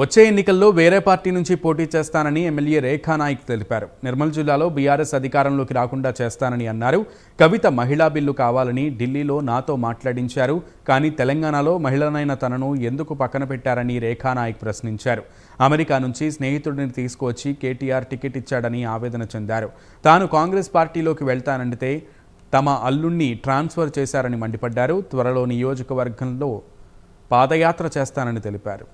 వచ్చే ఎన్నికల్లో వేరే పార్టీ నుంచి పోటీ చేస్తానని ఎమ్మెల్యే రేఖా నాయక్ తెలిపారు నిర్మల్ జిల్లాలో బీఆర్ఎస్ అధికారంలోకి రాకుండా చేస్తానని అన్నారు కవిత మహిళా బిల్లు కావాలని ఢిల్లీలో నాతో మాట్లాడించారు కానీ తెలంగాణలో మహిళనైన తనను ఎందుకు పక్కన పెట్టారని రేఖా నాయక్ ప్రశ్నించారు అమెరికా నుంచి స్నేహితుడిని తీసుకువచ్చి కేటీఆర్ టికెట్ ఇచ్చాడని ఆవేదన చెందారు తాను కాంగ్రెస్ పార్టీలోకి వెళ్తానంటే తమ అల్లుణ్ణి ట్రాన్స్ఫర్ చేశారని మండిపడ్డారు త్వరలో నియోజకవర్గంలో పాదయాత్ర చేస్తానని తెలిపారు